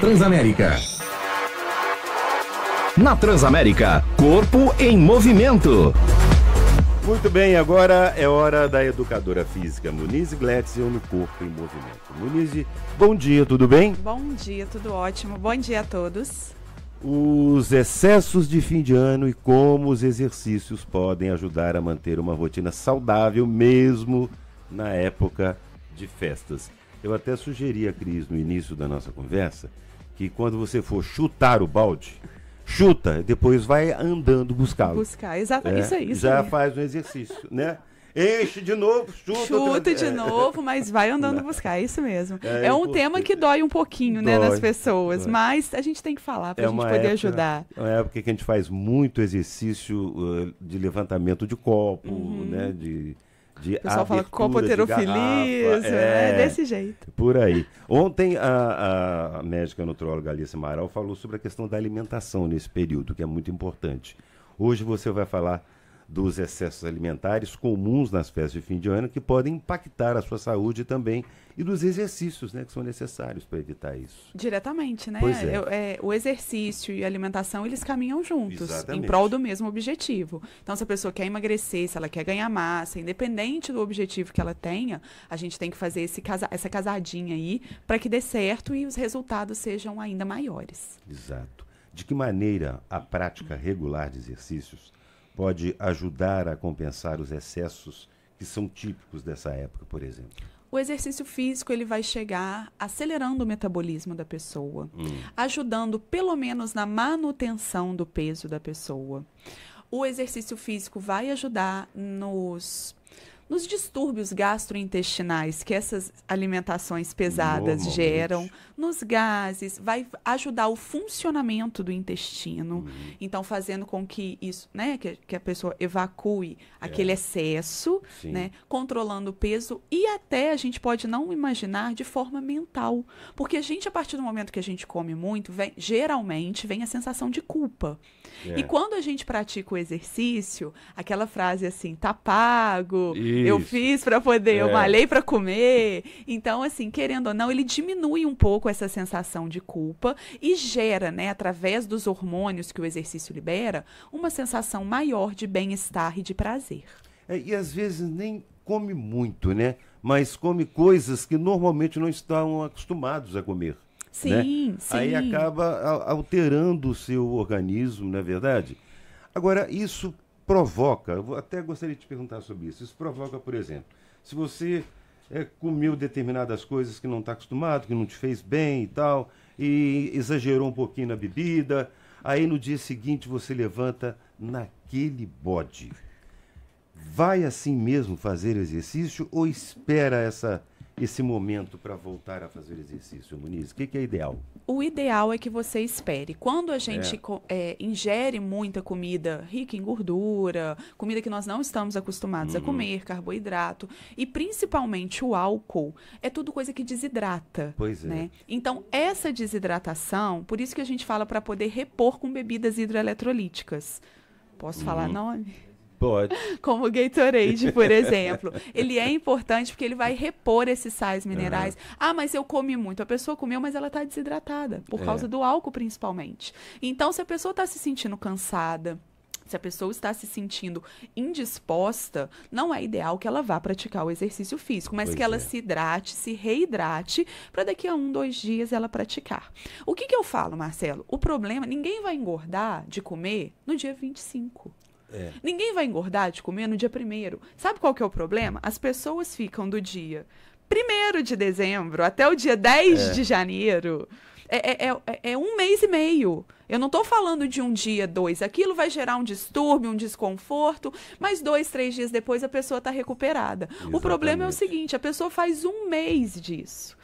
Transamérica. Na Transamérica, Corpo em Movimento. Muito bem, agora é hora da educadora física Muniz Gletzel no Corpo em Movimento. Muniz, bom dia, tudo bem? Bom dia, tudo ótimo. Bom dia a todos. Os excessos de fim de ano e como os exercícios podem ajudar a manter uma rotina saudável mesmo na época de festas. Eu até sugeri a Cris no início da nossa conversa que quando você for chutar o balde, chuta, depois vai andando buscá-lo. Buscar, exatamente. É, isso aí. É já faz um exercício, né? Enche de novo, chuta. Chuta de é. novo, mas vai andando buscar, é isso mesmo. É, é um tema que dói um pouquinho, dói, né, nas pessoas, dói. mas a gente tem que falar para a é gente poder época, ajudar. É porque a gente faz muito exercício uh, de levantamento de copo, uhum. né, de de O pessoal fala copoterofilias, de é, é, desse jeito. Por aí. Ontem a, a médica nutróloga Alice Amaral falou sobre a questão da alimentação nesse período, que é muito importante. Hoje você vai falar dos excessos alimentares comuns nas festas de fim de ano que podem impactar a sua saúde também e dos exercícios né, que são necessários para evitar isso. Diretamente, né? Pois é. Eu, é. o exercício e a alimentação, eles caminham juntos, Exatamente. em prol do mesmo objetivo. Então, se a pessoa quer emagrecer, se ela quer ganhar massa, independente do objetivo que ela tenha, a gente tem que fazer esse casa, essa casadinha aí para que dê certo e os resultados sejam ainda maiores. Exato. De que maneira a prática regular de exercícios pode ajudar a compensar os excessos que são típicos dessa época, por exemplo? O exercício físico ele vai chegar acelerando o metabolismo da pessoa, hum. ajudando pelo menos na manutenção do peso da pessoa. O exercício físico vai ajudar nos nos distúrbios gastrointestinais que essas alimentações pesadas geram, nos gases, vai ajudar o funcionamento do intestino, uhum. então fazendo com que isso, né, que, que a pessoa evacue aquele é. excesso, Sim. né, controlando o peso e até a gente pode não imaginar de forma mental, porque a gente a partir do momento que a gente come muito, vem, geralmente vem a sensação de culpa. É. E quando a gente pratica o exercício, aquela frase assim, tá pago, Isso isso. Eu fiz para poder, é. eu malhei para comer. Então, assim, querendo ou não, ele diminui um pouco essa sensação de culpa e gera, né, através dos hormônios que o exercício libera, uma sensação maior de bem-estar e de prazer. É, e às vezes nem come muito, né? Mas come coisas que normalmente não estão acostumados a comer. Sim, né? sim. Aí acaba alterando o seu organismo, não é verdade? Agora, isso provoca, eu até gostaria de te perguntar sobre isso, isso provoca, por exemplo, se você é, comeu determinadas coisas que não está acostumado, que não te fez bem e tal, e exagerou um pouquinho na bebida, aí no dia seguinte você levanta naquele bode. Vai assim mesmo fazer exercício ou espera essa esse momento para voltar a fazer exercício, Muniz? O que, que, é ideal? O ideal é que você espere. Quando a gente é. É, ingere muita comida rica em gordura, comida que nós não estamos acostumados uhum. a comer, carboidrato, e principalmente o álcool, é tudo coisa que desidrata. Pois é. Né? Então, essa desidratação, por isso que a gente fala para poder repor com bebidas hidroeletrolíticas. Posso uhum. falar nome? Pode. Como o Gatorade, por exemplo. ele é importante porque ele vai repor esses sais minerais. Uhum. Ah, mas eu comi muito. A pessoa comeu, mas ela está desidratada, por é. causa do álcool principalmente. Então, se a pessoa está se sentindo cansada, se a pessoa está se sentindo indisposta, não é ideal que ela vá praticar o exercício físico, mas pois que ela é. se hidrate, se reidrate, para daqui a um, dois dias ela praticar. O que, que eu falo, Marcelo? O problema, ninguém vai engordar de comer no dia 25. É. Ninguém vai engordar de comer no dia primeiro. Sabe qual que é o problema? As pessoas ficam do dia primeiro de dezembro até o dia 10 é. de janeiro. É, é, é, é, um mês e meio. Eu não estou falando de um dia, dois. Aquilo vai gerar um distúrbio, um desconforto, mas dois, três dias depois a pessoa está recuperada. Exatamente. O problema é o seguinte: a pessoa faz um mês disso.